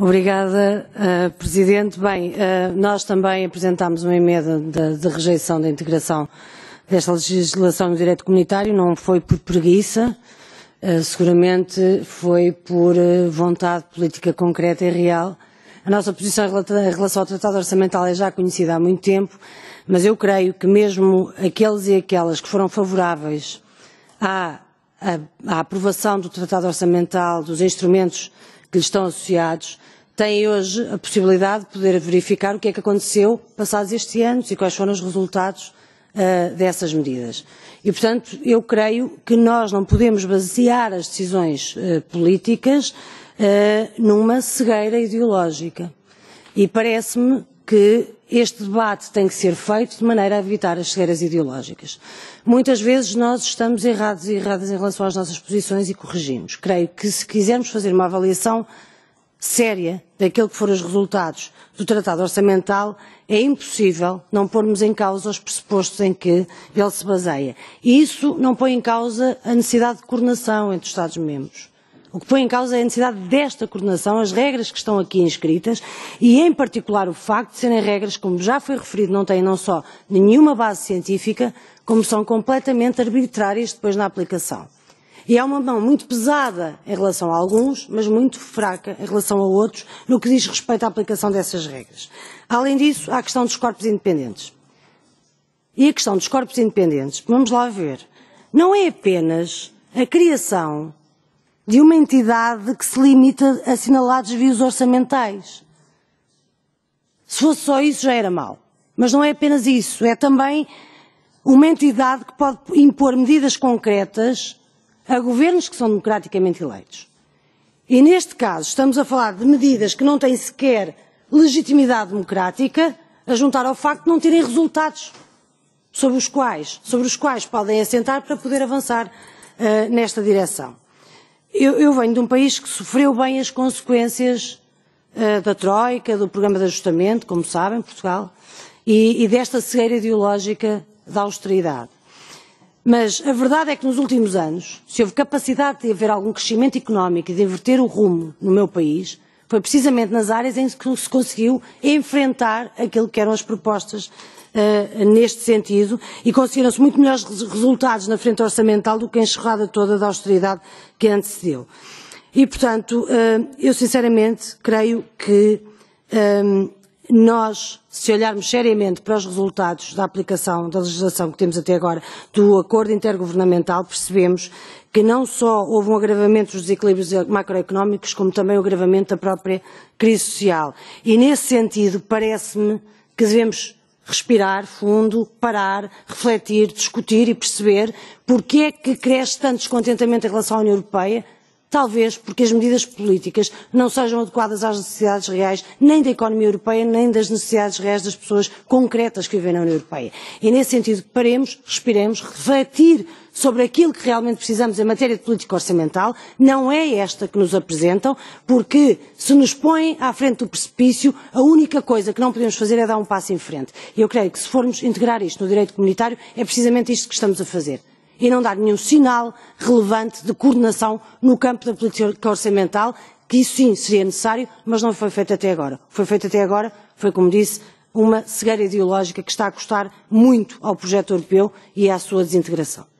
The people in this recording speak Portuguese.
Obrigada, eh, Presidente. Bem, eh, nós também apresentámos uma emenda de, de rejeição da integração desta legislação no direito comunitário, não foi por preguiça, eh, seguramente foi por vontade política concreta e real. A nossa posição em relação ao Tratado Orçamental é já conhecida há muito tempo, mas eu creio que mesmo aqueles e aquelas que foram favoráveis à, à, à aprovação do Tratado Orçamental, dos instrumentos que lhe estão associados têm hoje a possibilidade de poder verificar o que é que aconteceu passados estes anos e quais foram os resultados uh, dessas medidas. E, portanto, eu creio que nós não podemos basear as decisões uh, políticas uh, numa cegueira ideológica. E parece-me que este debate tem que ser feito de maneira a evitar as cegueiras ideológicas. Muitas vezes nós estamos errados e erradas em relação às nossas posições e corrigimos. Creio que se quisermos fazer uma avaliação séria daquilo que foram os resultados do Tratado Orçamental, é impossível não pormos em causa os pressupostos em que ele se baseia. E isso não põe em causa a necessidade de coordenação entre os Estados-membros o que põe em causa é a necessidade desta coordenação, as regras que estão aqui inscritas e, em particular, o facto de serem regras, como já foi referido, não têm não só nenhuma base científica, como são completamente arbitrárias depois na aplicação. E é uma mão muito pesada em relação a alguns, mas muito fraca em relação a outros, no que diz respeito à aplicação dessas regras. Além disso, há a questão dos corpos independentes. E a questão dos corpos independentes, vamos lá ver, não é apenas a criação de uma entidade que se limita a assinalar desvios orçamentais. Se fosse só isso já era mau. Mas não é apenas isso, é também uma entidade que pode impor medidas concretas a governos que são democraticamente eleitos. E neste caso estamos a falar de medidas que não têm sequer legitimidade democrática, a juntar ao facto de não terem resultados sobre os quais, sobre os quais podem assentar para poder avançar uh, nesta direção. Eu, eu venho de um país que sofreu bem as consequências uh, da Troika, do programa de ajustamento, como sabem, Portugal, e, e desta cegueira ideológica da austeridade. Mas a verdade é que nos últimos anos, se houve capacidade de haver algum crescimento económico e de inverter o rumo no meu país, foi precisamente nas áreas em que se conseguiu enfrentar aquilo que eram as propostas Uh, neste sentido e conseguiram-se muito melhores resultados na frente orçamental do que a enxurrada toda da austeridade que antecedeu. E, portanto, uh, eu sinceramente creio que eh, nós, se olharmos seriamente para os resultados da aplicação da legislação que temos até agora do acordo intergovernamental, percebemos que não só houve um agravamento dos desequilíbrios macroeconómicos, como também o um agravamento da própria crise social. E nesse sentido, parece-me que devemos respirar fundo, parar, refletir, discutir e perceber porque é que cresce tanto descontentamento em relação à União Europeia, Talvez porque as medidas políticas não sejam adequadas às necessidades reais, nem da economia europeia, nem das necessidades reais das pessoas concretas que vivem na União Europeia. E nesse sentido, paremos, respiremos, refletir sobre aquilo que realmente precisamos em matéria de política orçamental, não é esta que nos apresentam, porque se nos põem à frente do precipício, a única coisa que não podemos fazer é dar um passo em frente. E eu creio que se formos integrar isto no direito comunitário, é precisamente isto que estamos a fazer e não dar nenhum sinal relevante de coordenação no campo da política orçamental, que isso sim seria necessário, mas não foi feito até agora. Foi feito até agora, foi como disse, uma cegueira ideológica que está a custar muito ao projeto europeu e à sua desintegração.